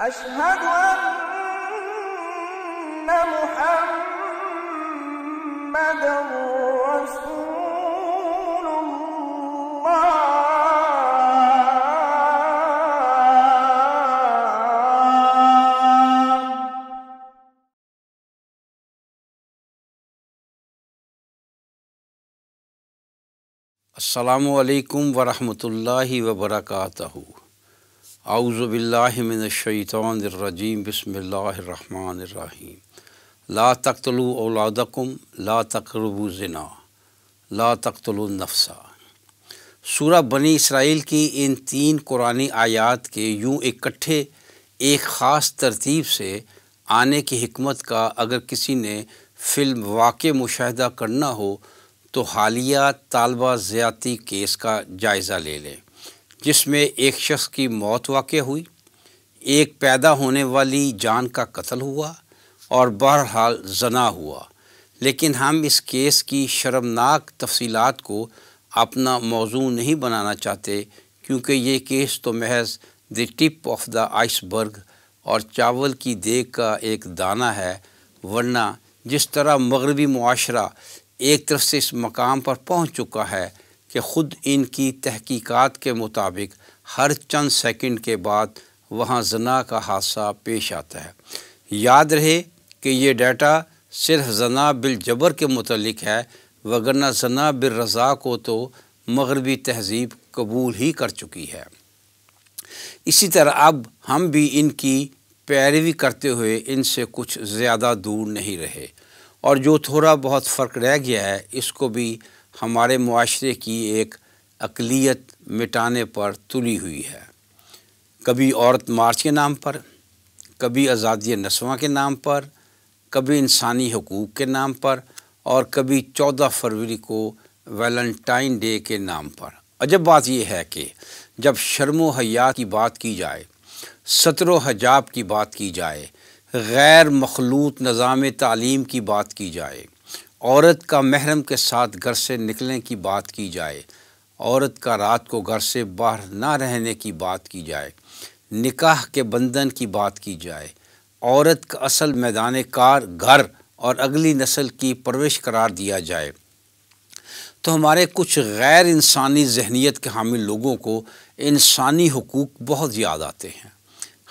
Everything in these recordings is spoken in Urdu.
أشهد أن محمدا رسول الله السلام عليكم ورحمة الله وبركاته اعوذ باللہ من الشیطان الرجیم بسم اللہ الرحمن الرحیم لا اولادکم لا زنا لا تقتلوا لختلُنفسا سورہ بنی اسرائیل کی ان تین قرآن آیات کے یوں اکٹھے ایک خاص ترتیب سے آنے کی حکمت کا اگر کسی نے فلم واقع مشاہدہ کرنا ہو تو حالیہ طالبہ زیادتی کیس کا جائزہ لے لیں جس میں ایک شخص کی موت واقع ہوئی ایک پیدا ہونے والی جان کا قتل ہوا اور بہرحال زنا ہوا لیکن ہم اس کیس کی شرمناک تفصیلات کو اپنا موضوع نہیں بنانا چاہتے کیونکہ یہ کیس تو محض دی ٹپ آف دا آئس برگ اور چاول کی دیگ کا ایک دانہ ہے ورنہ جس طرح مغربی معاشرہ ایک طرف سے اس مقام پر پہنچ چکا ہے کہ خود ان کی تحقیقات کے مطابق ہر چند سیکنڈ کے بعد وہاں زنا کا حادثہ پیش آتا ہے یاد رہے کہ یہ ڈیٹا صرف زنا بالجبر کے متعلق ہے وگرنہ زنا بالرضا کو تو مغربی تہذیب قبول ہی کر چکی ہے اسی طرح اب ہم بھی ان کی پیروی کرتے ہوئے ان سے کچھ زیادہ دور نہیں رہے اور جو تھوڑا بہت فرق رہ گیا ہے اس کو بھی ہمارے معاشرے کی ایک اقلیت مٹانے پر تلی ہوئی ہے کبھی عورت مارچ کے نام پر کبھی آزادی نسواں کے نام پر کبھی انسانی حقوق کے نام پر اور کبھی چودہ فروری کو ویلنٹائن ڈے کے نام پر عجب بات یہ ہے کہ جب شرم و حیات کی بات کی جائے سطر و حجاب کی بات کی جائے غیر مخلوط نظام تعلیم کی بات کی جائے عورت کا محرم کے ساتھ گھر سے نکلنے کی بات کی جائے عورت کا رات کو گھر سے باہر نہ رہنے کی بات کی جائے نکاح کے بندھن کی بات کی جائے عورت کا اصل میدان کار گھر اور اگلی نسل کی پرورش قرار دیا جائے تو ہمارے کچھ غیر انسانی ذہنیت کے حامل لوگوں کو انسانی حقوق بہت یاد آتے ہیں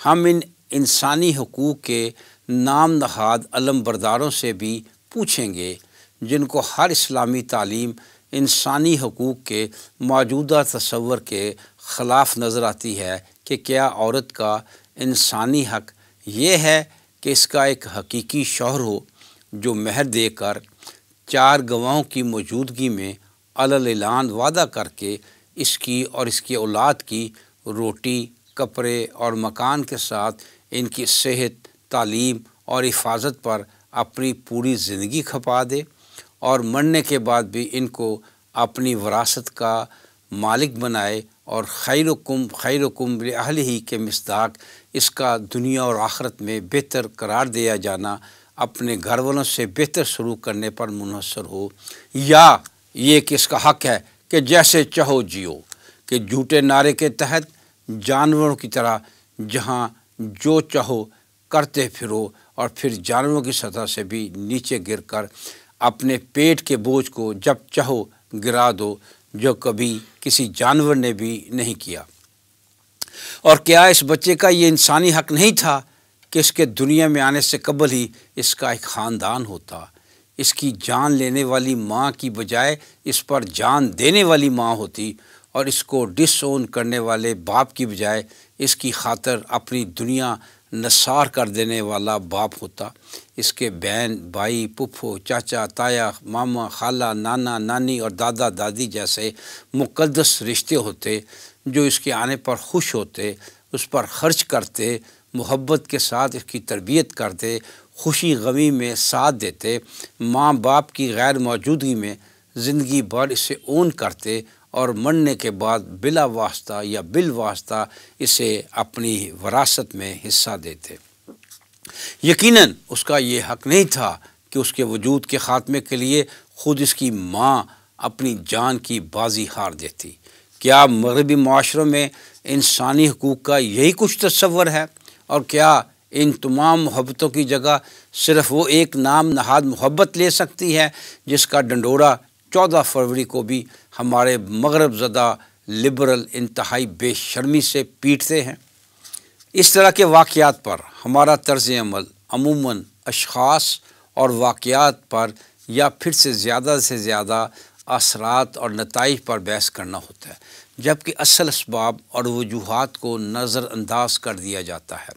ہم ان انسانی حقوق کے نام نہاد علم برداروں سے بھی پوچھیں گے جن کو ہر اسلامی تعلیم انسانی حقوق کے موجودہ تصور کے خلاف نظر آتی ہے کہ کیا عورت کا انسانی حق یہ ہے کہ اس کا ایک حقیقی شوہر ہو جو مہر دے کر چار گواہوں کی موجودگی میں اللعلان وعدہ کر کے اس کی اور اس کی اولاد کی روٹی کپڑے اور مکان کے ساتھ ان کی صحت تعلیم اور حفاظت پر اپنی پوری زندگی کھپا دے اور مرنے کے بعد بھی ان کو اپنی وراثت کا مالک بنائے اور خیر و کم خیر و کم اہل ہی کے مصداق اس کا دنیا اور آخرت میں بہتر قرار دیا جانا اپنے گھر والوں سے بہتر شروع کرنے پر منحصر ہو یا یہ کہ اس کا حق ہے کہ جیسے چہو جیو کہ جھوٹے نعرے کے تحت جانوروں کی طرح جہاں جو چاہو کرتے پھرو اور پھر جانوروں کی سطح سے بھی نیچے گر کر اپنے پیٹ کے بوجھ کو جب چاہو گرا دو جو کبھی کسی جانور نے بھی نہیں کیا اور کیا اس بچے کا یہ انسانی حق نہیں تھا کہ اس کے دنیا میں آنے سے قبل ہی اس کا ایک خاندان ہوتا اس کی جان لینے والی ماں کی بجائے اس پر جان دینے والی ماں ہوتی اور اس کو ڈس اون کرنے والے باپ کی بجائے اس کی خاطر اپنی دنیا نثار کر دینے والا باپ ہوتا اس کے بہن بھائی پپھو چاچا تایا ماما خالہ نانا نانی اور دادا دادی جیسے مقدس رشتے ہوتے جو اس کے آنے پر خوش ہوتے اس پر خرچ کرتے محبت کے ساتھ اس کی تربیت کرتے خوشی غمی میں ساتھ دیتے ماں باپ کی غیر موجودگی میں زندگی بھر اسے اون کرتے اور مرنے کے بعد بلا واسطہ یا بال واسطہ اسے اپنی وراثت میں حصہ دیتے یقیناً اس کا یہ حق نہیں تھا کہ اس کے وجود کے خاتمے کے لیے خود اس کی ماں اپنی جان کی بازی ہار دیتی کیا مغربی معاشروں میں انسانی حقوق کا یہی کچھ تصور ہے اور کیا ان تمام محبتوں کی جگہ صرف وہ ایک نام نہاد محبت لے سکتی ہے جس کا ڈنڈورا چودہ فروری کو بھی ہمارے مغرب زدہ لبرل انتہائی بے شرمی سے پیٹتے ہیں اس طرح کے واقعات پر ہمارا طرز عمل عموماً اشخاص اور واقعات پر یا پھر سے زیادہ سے زیادہ اثرات اور نتائج پر بحث کرنا ہوتا ہے جب کہ اصل اسباب اور وجوہات کو نظر انداز کر دیا جاتا ہے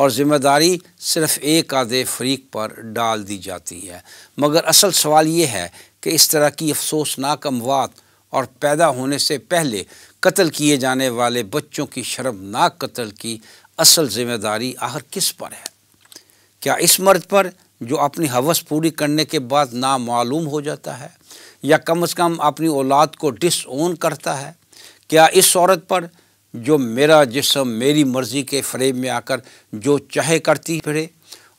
اور ذمہ داری صرف ایک آدھے فریق پر ڈال دی جاتی ہے مگر اصل سوال یہ ہے کہ اس طرح کی افسوسناک اموات اور پیدا ہونے سے پہلے قتل کیے جانے والے بچوں کی شرمناک قتل کی اصل ذمہ داری آخر کس پر ہے کیا اس مرد پر جو اپنی حوث پوری کرنے کے بعد نامعلوم ہو جاتا ہے یا کم از کم اپنی اولاد کو ڈس اون کرتا ہے کیا اس عورت پر جو میرا جسم میری مرضی کے فریب میں آ کر جو چاہے کرتی پھرے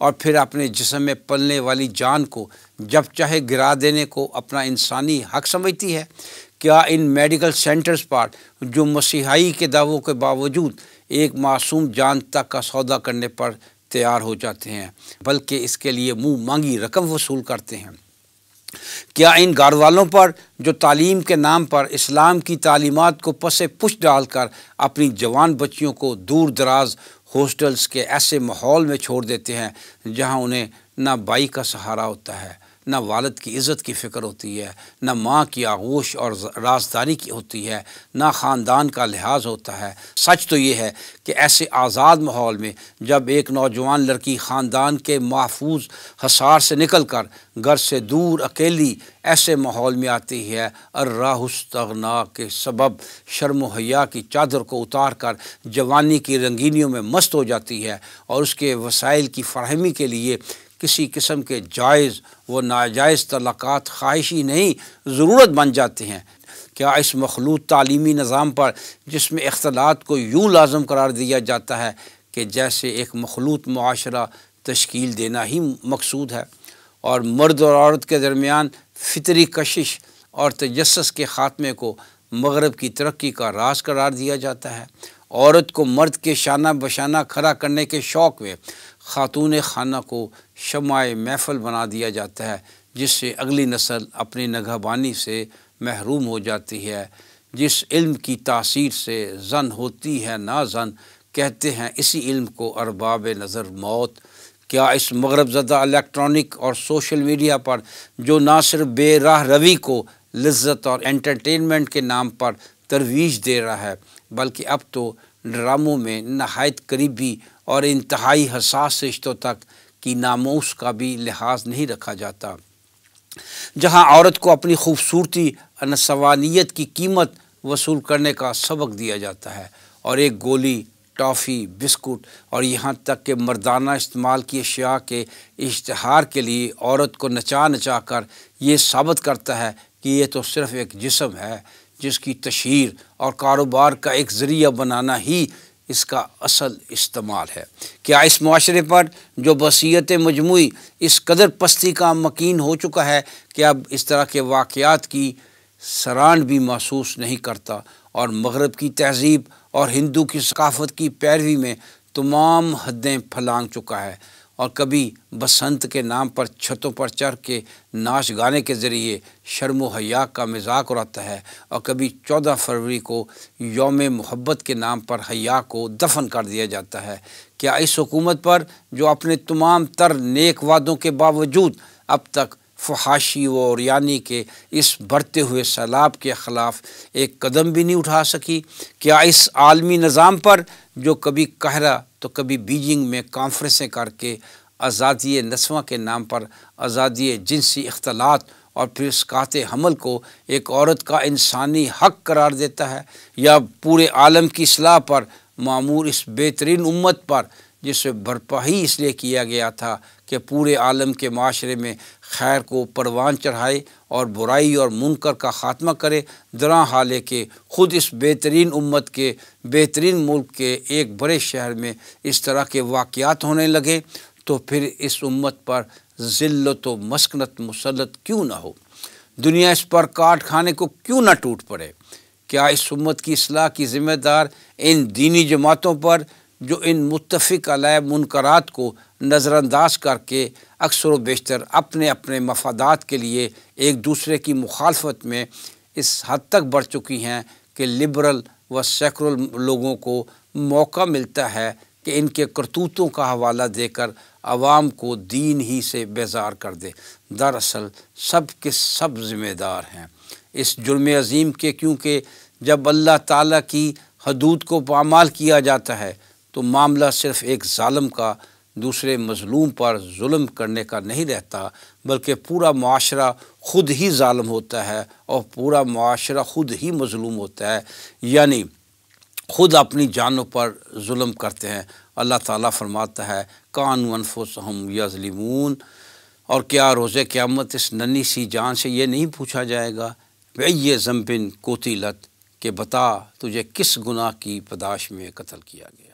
اور پھر اپنے جسم میں پلنے والی جان کو جب چاہے گرا دینے کو اپنا انسانی حق سمجھتی ہے کیا ان میڈیکل سینٹرز پر جو مسیحائی کے دعووں کے باوجود ایک معصوم جان تک کا سودا کرنے پر تیار ہو جاتے ہیں بلکہ اس کے لیے منہ مانگی رقم وصول کرتے ہیں کیا ان گھر والوں پر جو تعلیم کے نام پر اسلام کی تعلیمات کو پس پش ڈال کر اپنی جوان بچیوں کو دور دراز ہوسٹلز کے ایسے ماحول میں چھوڑ دیتے ہیں جہاں انہیں نہ بائی کا سہارا ہوتا ہے نہ والد کی عزت کی فکر ہوتی ہے نہ ماں کی آغوش اور رازداری کی ہوتی ہے نہ خاندان کا لحاظ ہوتا ہے سچ تو یہ ہے کہ ایسے آزاد ماحول میں جب ایک نوجوان لڑکی خاندان کے محفوظ حسار سے نکل کر گھر سے دور اکیلی ایسے ماحول میں آتی ہے الراہستغنا کے سبب شرم و حیا کی چادر کو اتار کر جوانی کی رنگینیوں میں مست ہو جاتی ہے اور اس کے وسائل کی فراہمی کے لیے کسی قسم کے جائز و ناجائز طلاقات خواہشی نہیں ضرورت بن جاتے ہیں کیا اس مخلوط تعلیمی نظام پر جس میں اختلاط کو یوں لازم قرار دیا جاتا ہے کہ جیسے ایک مخلوط معاشرہ تشکیل دینا ہی مقصود ہے اور مرد اور عورت کے درمیان فطری کشش اور تجسس کے خاتمے کو مغرب کی ترقی کا راز قرار دیا جاتا ہے عورت کو مرد کے شانہ بشانہ کھڑا کرنے کے شوق میں خاتون خانہ کو شمع محفل بنا دیا جاتا ہے جس سے اگلی نسل اپنی نگہبانی سے محروم ہو جاتی ہے جس علم کی تاثیر سے زن ہوتی ہے نہ زن کہتے ہیں اسی علم کو ارباب نظر موت کیا اس مغرب زدہ الیکٹرانک اور سوشل میڈیا پر جو نہ صرف بے راہ روی کو لذت اور انٹرٹینمنٹ کے نام پر ترویج دے رہا ہے بلکہ اب تو ڈراموں میں نہایت قریبی اور انتہائی حساس رشتوں تک کی ناموس کا بھی لحاظ نہیں رکھا جاتا جہاں عورت کو اپنی خوبصورتی انسوانیت کی قیمت وصول کرنے کا سبق دیا جاتا ہے اور ایک گولی ٹافی بسکٹ اور یہاں تک کہ مردانہ استعمال کی اشیاء کے اشتہار کے لیے عورت کو نچا نچا کر یہ ثابت کرتا ہے کہ یہ تو صرف ایک جسم ہے جس کی تشہیر اور کاروبار کا ایک ذریعہ بنانا ہی اس کا اصل استعمال ہے کیا اس معاشرے پر جو بصیت مجموعی اس قدر پستی کا مکین ہو چکا ہے کہ اب اس طرح کے واقعات کی سران بھی محسوس نہیں کرتا اور مغرب کی تہذیب اور ہندو کی ثقافت کی پیروی میں تمام حدیں پھلانگ چکا ہے اور کبھی بسنت کے نام پر چھتوں پر چڑھ کے ناچ گانے کے ذریعے شرم و حیا کا مزاق اڑاتا ہے اور کبھی چودہ فروری کو یوم محبت کے نام پر حیا کو دفن کر دیا جاتا ہے کیا اس حکومت پر جو اپنے تمام تر نیک وعدوں کے باوجود اب تک فحاشی و اوریانی کے اس بڑھتے ہوئے سیلاب کے خلاف ایک قدم بھی نہیں اٹھا سکی کیا اس عالمی نظام پر جو کبھی کہرا تو کبھی بیجنگ میں کانفرنسیں کر کے آزادی نسواں کے نام پر آزادی جنسی اختلاط اور پھر اسکاط حمل کو ایک عورت کا انسانی حق قرار دیتا ہے یا پورے عالم کی صلاح پر معمور اس بہترین امت پر جسے بھرپاہی اس لیے کیا گیا تھا کہ پورے عالم کے معاشرے میں خیر کو پروان چڑھائے اور برائی اور منکر کا خاتمہ کرے جرآں حالے کے کہ خود اس بہترین امت کے بہترین ملک کے ایک بڑے شہر میں اس طرح کے واقعات ہونے لگے تو پھر اس امت پر ذلت و مسکنت مسلط کیوں نہ ہو دنیا اس پر کاٹ کھانے کو کیوں نہ ٹوٹ پڑے کیا اس امت کی اصلاح کی ذمہ دار ان دینی جماعتوں پر جو ان متفق علیہ منقرات کو نظر انداز کر کے اکثر و بیشتر اپنے اپنے مفادات کے لیے ایک دوسرے کی مخالفت میں اس حد تک بڑھ چکی ہیں کہ لبرل و سیکرل لوگوں کو موقع ملتا ہے کہ ان کے کرتوتوں کا حوالہ دے کر عوام کو دین ہی سے بیزار کر دے دراصل سب کے سب ذمہ دار ہیں اس جرم عظیم کے کیونکہ جب اللہ تعالیٰ کی حدود کو پامال کیا جاتا ہے تو معاملہ صرف ایک ظالم کا دوسرے مظلوم پر ظلم کرنے کا نہیں رہتا بلکہ پورا معاشرہ خود ہی ظالم ہوتا ہے اور پورا معاشرہ خود ہی مظلوم ہوتا ہے یعنی خود اپنی جانوں پر ظلم کرتے ہیں اللہ تعالیٰ فرماتا ہے کان انفسہم یا ظلمون اور کیا روز قیامت اس ننی سی جان سے یہ نہیں پوچھا جائے گا بھائی یہ ضمبن کوتی لت کہ بتا تجھے کس گناہ کی پداش میں قتل کیا گیا